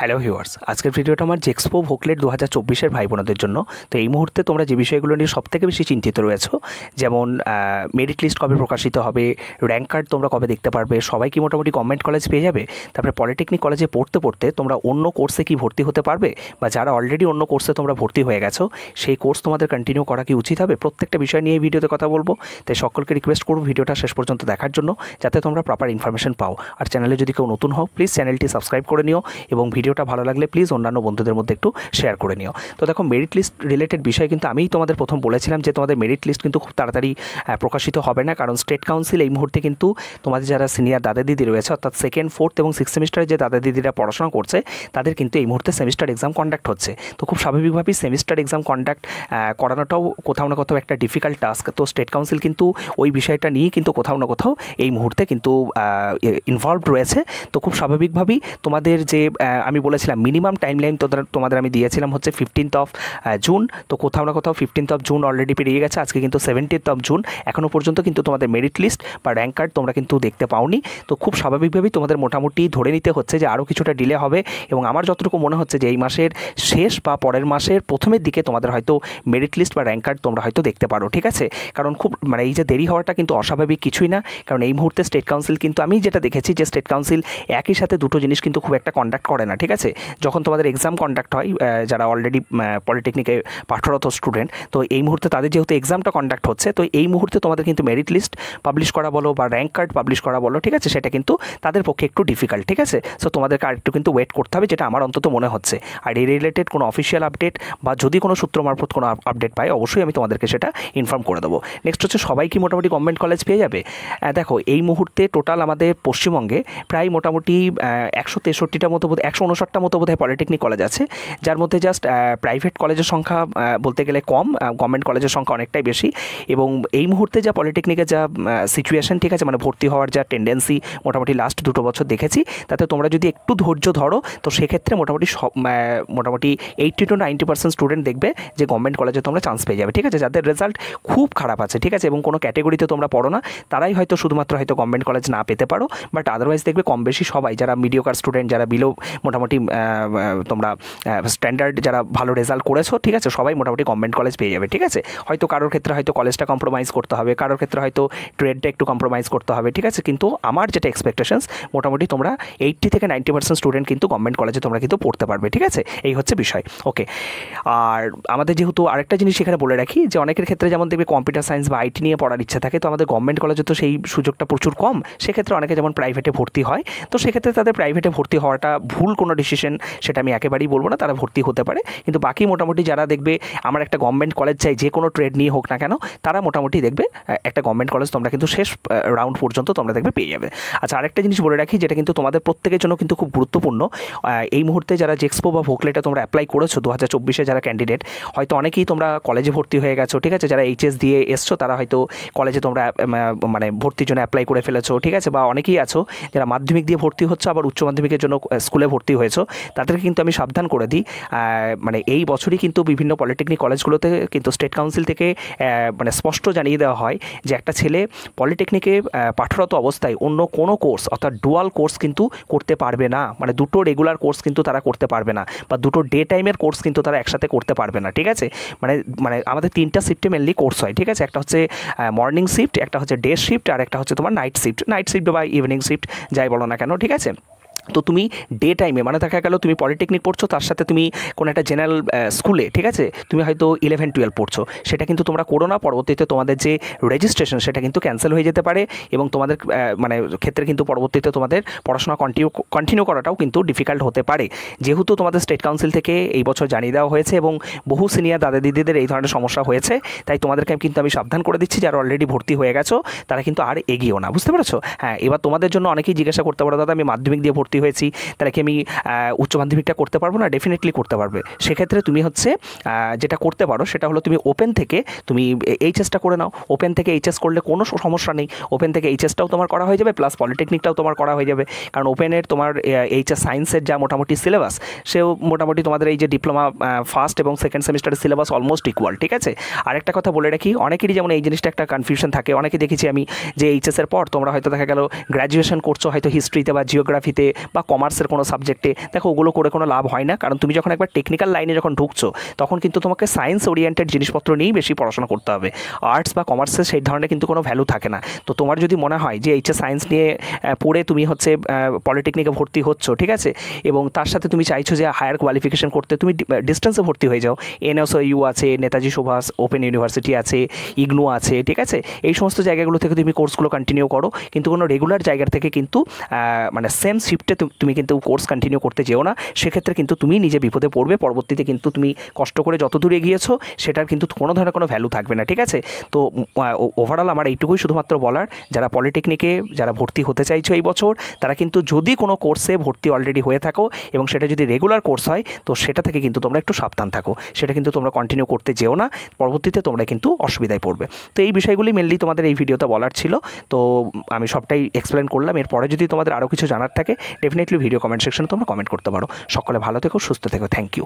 hello viewers আজকের ভিডিওটা আমার জেক্সপো ভোকলেট দু হাজার চব্বিশের ভাই বোনদের জন্য তো এই মুহূর্তে তোমরা যে বিষয়গুলো নিয়ে সবথেকে বেশি চিন্তিত রয়েছো যেমন মেরিট লিস্ট কবে প্রকাশিত হবে র্যাঙ্ক কার্ড তোমরা কবে দেখতে পারবে সবাই কি মোটামুটি গভর্নমেন্ট কলেজ পেয়ে যাবে তারপরে পলিটেকনিক কলেজে পড়তে পড়তে তোমরা অন্য কোর্সে কি ভর্তি হতে পারবে বা যারা অলরেডি অন্য কোর্সে তোমরা ভর্তি হয়ে গেছো সেই কোর্স তোমাদের কন্টিনিউ করা কি উচিত হবে প্রত্যেকটা বিষয় নিয়ে এই ভিডিওতে কথা বলবো তাই সকলকে রিকোয়েস্ট করবো ভিডিওটা শেষ পর্যন্ত দেখার জন্য যাতে তোমরা প্রপার ইনফরমেশন পাও আর চ্যানেলে যদি কেউ নতুন হও প্লিজ চ্যানেলটি সাবস্ক্রাইব করে নিও এবং ভিডিও ভিডিওটা ভালো লাগলে প্লিজ অন্যান্য বন্ধুদের মধ্যে একটু শেয়ার করে নিও তো দেখো মেরিট লিস্ট রিলেটেড বিষয় কিন্তু আমিই তোমাদের প্রথম বলেছিলাম যে তোমাদের মেরিট লিস্ট কিন্তু খুব তাড়াতাড়ি প্রকাশিত হবে না কারণ স্টেট কাউন্সিল এই মুহূর্তে কিন্তু তোমাদের যারা সিনিয়র দাদা দিদি রয়েছে অর্থাৎ সেকেন্ড ফোর্থ এবং সিক্স সেমিস্টারে যে দাদা দিদিরা পড়াশোনা করছে তাদের কিন্তু এই মুহূর্তে সেমিস্টার এক্সাম কন্ডাক্ট হচ্ছে তো খুব স্বাভাবিকভাবেই সেমিস্টার এক্সাম কন্ডাক্ট করানোটাও কোথাও না কোথাও একটা ডিফিকাল্ট টাস্ক তো স্টেট কাউন্সিল কিন্তু ওই বিষয়টা নিয়ে কিন্তু কোথাও না কোথাও এই মুহূর্তে কিন্তু ইনভলভ রয়েছে তো খুব স্বাভাবিকভাবেই তোমাদের যে আমি বলেছিলাম মিনিমাম টাইম লাইন তোমাদের আমি দিয়েছিলাম হচ্ছে ফিফটিন্থ অফ জুন তো কোথাও না কোথাও ফিফটিন্থ অফ জুন অলরেডি পেরিয়ে গেছে আজকে কিন্তু সেভেন্টিন্থ অফ জুন এখনও পর্যন্ত কিন্তু তোমাদের মেরিট লিস্ট বা র্যাঙ্ক কার্ড তোমরা কিন্তু দেখতে পাওনি তো খুব স্বাভাবিকভাবেই তোমাদের মোটামুটি ধরে নিতে হচ্ছে যে আরও কিছুটা ডিলে হবে এবং আমার যতটুকু মনে হচ্ছে যে এই মাসের শেষ বা পরের মাসের প্রথমের দিকে তোমাদের হয়তো মেরিট লিস্ট বা র্যাঙ্ক কার্ড তোমরা হয়তো দেখতে পারো ঠিক আছে কারণ খুব মানে এই যে দেরি হওয়াটা কিন্তু অস্বাভাবিক কিছুই না কারণ এই মুহূর্তে স্টেট কাউন্সিল কিন্তু আমি যেটা দেখেছি যে স্টেট কাউন্সিল একই সাথে দুটো জিনিস কিন্তু খুব একটা কন্ডাক্ট করে না ঠিক আছে যখন তোমাদের এক্সাম কন্ডাক্ট হয় যারা অলরেডি পলিটেকনিকে পাঠরত স্টুডেন্ট তো এই মুহূর্তে তাদের যেহেতু এক্সামটা কন্ডাক্ট হচ্ছে তো এই মুহূর্তে তোমাদের কিন্তু মেরিট লিস্ট পাবলিশ করা বলো বা র্যাঙ্ক কার্ড পাবলিশ করা বলো ঠিক আছে সেটা কিন্তু তাদের পক্ষে একটু ডিফিকাল্ট ঠিক আছে সো তোমাদেরকে আর একটু কিন্তু ওয়েট করতে হবে যেটা আমার অন্তত মনে হচ্ছে আর এই রিলেটেড কোনো অফিসিয়াল আপডেট বা যদি কোনো সূত্র মারফত কোনো আপডেট পাই অবশ্যই আমি তোমাদেরকে সেটা ইনফর্ম করে দেবো নেক্সট হচ্ছে সবাই কি মোটামুটি গভর্নমেন্ট কলেজ পেয়ে যাবে দেখো এই মুহূর্তে টোটাল আমাদের পশ্চিমবঙ্গে প্রায় মোটামুটি একশো তেষট্টিটা মতো একশো উনষাটটা মতো বোধহয় পলিটেকনিক কলেজ আছে যার মধ্যে জাস্ট প্রাইভেট কলেজের সংখ্যা বলতে গেলে কম গভর্নমেন্ট কলেজের সংখ্যা অনেকটাই বেশি এবং এই মুহূর্তে যা পলিটেকনিকের যা সিচুয়েশান ঠিক আছে মানে ভর্তি হওয়ার যা টেন্ডেন্সি মোটামুটি লাস্ট দুটো বছর দেখেছি তাতে তোমরা যদি একটু ধৈর্য ধরো তো সেক্ষেত্রে মোটামুটি সব মোটামুটি eighty to ninety percent student দেখবে যে গভর্নমেন্ট কলেজে তোমরা চান্স পেয়ে যাবে ঠিক আছে যাদের রেজাল্ট খুব খারাপ আছে ঠিক আছে এবং কোনো ক্যাটেগরিতে তোমরা পড়ো না তারাই হয়তো শুধুমাত্র হয়তো গভর্নমেন্ট কলেজ না পেতে পারো বাট আদারওয়াইজ দেখবে কম বেশি সবাই যারা মিডিওকার স্টুডেন্ট যারা বিলো মোটামুটি মোটামুটি তোমরা স্ট্যান্ডার্ড যারা ভালো রেজাল্ট করেছো ঠিক আছে সবাই মোটামুটি গভর্নমেন্ট কলেজ পেয়ে যাবে ঠিক আছে হয়তো কারোর ক্ষেত্রে হয়তো কলেজটা কম্প্রোমাইজ করতে হবে কারোর ক্ষেত্রে হয়তো ট্রেডটা একটু কম্প্রোমাইজ করতে হবে ঠিক আছে কিন্তু আমার যেটা এক্সপেকটেশনস মোটামুটি তোমরা এইটটি থেকে নাইনটি পার্সেন্ট স্টুডেন্ট কিন্তু গভর্নমেন্ট কলেজে তোমরা কিন্তু পড়তে পারবে ঠিক আছে এই হচ্ছে বিষয় ওকে আর আমাদের যেহেতু আরেকটা জিনিস এখানে বলে রাখি যে অনেকের ক্ষেত্রে যেমন দেখবে কম্পিউটার সায়েন্স বা আইটি নিয়ে পড়ার ইচ্ছা থাকে তো আমাদের গভর্নমেন্ট কলেজে তো সেই সুযোগটা প্রচুর কম সেক্ষেত্রে অনেকে যেমন প্রাইভেটে ভর্তি হয় তো সেক্ষেত্রে তাদের প্রাইভেটে ভর্তি হওয়াটা ভুল কোনো কোনো ডিসিশন সেটা আমি একেবারেই বলবো না তারা ভর্তি হতে পারে কিন্তু বাকি মোটামুটি যারা দেখবে আমার একটা গভর্নমেন্ট কলেজ চাই যে কোনো ট্রেড নিয়ে হোক না কেন তারা মোটামুটি দেখবে একটা গভর্নমেন্ট কলেজ তোমরা কিন্তু শেষ রাউন্ড পর্যন্ত তোমরা দেখবে পেয়ে যাবে আচ্ছা আরেকটা জিনিস বলে রাখি যেটা কিন্তু তোমাদের প্রত্যেকের জন্য কিন্তু খুব গুরুত্বপূর্ণ এই মুহূর্তে যারা জেক্সপো বা ভোকলেটা তোমরা অ্যাপ্লাই করেছো দু হাজার চব্বিশে যারা ক্যান্ডিডেট হয়তো অনেকেই তোমরা কলেজে ভর্তি হয়ে গেছো ঠিক আছে যারা এইচএস দিয়ে এসছো তারা হয়তো কলেজে তোমরা মানে ভর্তির জন্য অ্যাপ্লাই করে ফেলেছো ঠিক আছে বা অনেকেই আছো যারা মাধ্যমিক দিয়ে ভর্তি হচ্ছে আবার উচ্চ মাধ্যমিকের জন্য স্কুলে ভর্তি হয়েছো তাদেরকে কিন্তু আমি সাবধান করে দিই মানে এই বছরই কিন্তু বিভিন্ন পলিটেকনিক কলেজগুলোতে কিন্তু স্টেট কাউন্সিল থেকে মানে স্পষ্ট জানিয়ে দেওয়া হয় যে একটা ছেলে পলিটেকনিকে পাঠরত অবস্থায় অন্য কোনো কোর্স অর্থাৎ ডুয়াল কোর্স কিন্তু করতে পারবে না মানে দুটো রেগুলার কোর্স কিন্তু তারা করতে পারবে না বা দুটো ডে টাইমের কোর্স কিন্তু তারা একসাথে করতে পারবে না ঠিক আছে মানে মানে আমাদের তিনটা শিফটে মেনলি কোর্স হয় ঠিক আছে একটা হচ্ছে মর্নিং শিফট একটা হচ্ছে ডে শিফট আর একটা হচ্ছে তোমার নাইট শিফট নাইট শিফট বা ইভিনিং শিফট যাই বলো না কেন ঠিক আছে তো তুমি ডে টাইমে মানে দেখা গেল তুমি পলিটেকনিক পড়ছো তার সাথে তুমি কোনো একটা জেনারেল স্কুলে ঠিক আছে তুমি হয়তো ইলেভেন টুয়েলভ পড়ছো সেটা কিন্তু তোমরা করো না পরবর্তীতে তোমাদের যে রেজিস্ট্রেশন সেটা কিন্তু ক্যান্সেল হয়ে যেতে পারে এবং তোমাদের মানে ক্ষেত্রে কিন্তু পরবর্তীতে তোমাদের পড়াশোনা কন্টিনিউ কন্টিনিউ করাটাও কিন্তু ডিফিকাল্ট হতে পারে যেহেতু তোমাদের স্টেট কাউন্সিল থেকে এই বছর জানিয়ে দেওয়া হয়েছে এবং বহু সিনিয়র দাদা দিদিদের এই ধরনের সমস্যা হয়েছে তাই তোমাদেরকে কিন্তু আমি সাবধান করে দিচ্ছি যারা অলরেডি ভর্তি হয়ে গেছো তারা কিন্তু আর এগিয়েও না বুঝতে পারছো হ্যাঁ এবার তোমাদের জন্য অনেকেই জিজ্ঞাসা করতে পারো দাদা আমি মাধ্যমিক দিয়ে ভর্তি হয়েছি তারা কি আমি উচ্চ মাধ্যমিকটা করতে পারবো না ডেফিনেটলি করতে পারবে সেক্ষেত্রে তুমি হচ্ছে যেটা করতে পারো সেটা হলো তুমি ওপেন থেকে তুমি এইচএসটা করে নাও ওপেন থেকে এইচএস করলে কোনো সমস্যা নেই ওপেন থেকে এইচএসটাও তোমার করা হয়ে যাবে প্লাস পলিটেকনিকটাও তোমার করা হয়ে যাবে কারণ ওপেনের তোমার এইচএস সায়েন্সের যা মোটামুটি সিলেবাস সেও মোটামুটি তোমাদের এই যে ডিপ্লোমা ফার্স্ট এবং সেকেন্ড সেমিস্টারের সিলেবাস অলমোস্ট ইকুয়াল ঠিক আছে আরেকটা কথা বলে রাখি অনেকেরই যেমন এই জিনিসটা একটা কনফিউশন থাকে অনেকে দেখেছি আমি যে এইচএসের পর তোমরা হয়তো দেখা গেল গ্র্যাজুয়েশন করছো হয়তো হিস্ট্রিতে বা জিওগ্রাফিতে বা কমার্সের কোনো সাবজেক্টে দেখো ওগুলো করে কোনো লাভ হয় না কারণ তুমি যখন একবার টেকনিক্যাল লাইনে যখন ঢুকছো তখন কিন্তু তোমাকে সায়েন্স ওরিয়েন্টেড জিনিসপত্র নিয়েই বেশি পড়াশোনা করতে হবে আর্টস বা কমার্সের সেই ধরনের কিন্তু কোনো ভ্যালু থাকে না তো তোমার যদি মনে হয় যে এইচএস সায়েন্স নিয়ে পড়ে তুমি হচ্ছে পলিটেকনিকে ভর্তি হচ্ছ ঠিক আছে এবং তার সাথে তুমি চাইছো যে হায়ার কোয়ালিফিকেশন করতে তুমি ডিস্টেন্সে ভর্তি হয়ে যাও এনএসও ইউ আছে নেতাজি সুভাষ ওপেন ইউনিভার্সিটি আছে ইগনু আছে ঠিক আছে এই সমস্ত জায়গাগুলো থেকে তুমি কোর্সগুলো কন্টিনিউ করো কিন্তু কোনো রেগুলার জায়গার থেকে কিন্তু মানে সেম শিফটে তুমি কিন্তু কোর্স কন্টিনিউ করতে যেও না সেক্ষেত্রে কিন্তু তুমি নিজে বিপদে পড়বে পরবর্তীতে কিন্তু তুমি কষ্ট করে যত দূরে গিয়েছো সেটার কিন্তু কোনো ধরনের কোনো ভ্যালু থাকবে না ঠিক আছে তো ওভারঅল আমার এইটুকুই শুধুমাত্র বলার যারা পলিটেকনিকে যারা ভর্তি হতে চাইছো এই বছর তারা কিন্তু যদি কোনো কোর্সে ভর্তি অলরেডি হয়ে থাকো এবং সেটা যদি রেগুলার কোর্স হয় তো সেটা থেকে কিন্তু তোমরা একটু সাবধান থাকো সেটা কিন্তু তোমরা কন্টিনিউ করতে যেও না পরবর্তীতে তোমরা কিন্তু অসুবিধায় পড়বে তো এই বিষয়গুলি মেনলি তোমাদের এই ভিডিওতে বলার ছিল তো আমি সবটাই এক্সপ্লেন করলাম এরপরে যদি তোমাদের আরও কিছু জানার থাকে ডেফিনেটলি ভিডিও কমেন্ট সেকশনে তোমরা কমেন্ট করতে পারো সকলে ভালো থেকো সুস্থ থেকো থ্যাংক ইউ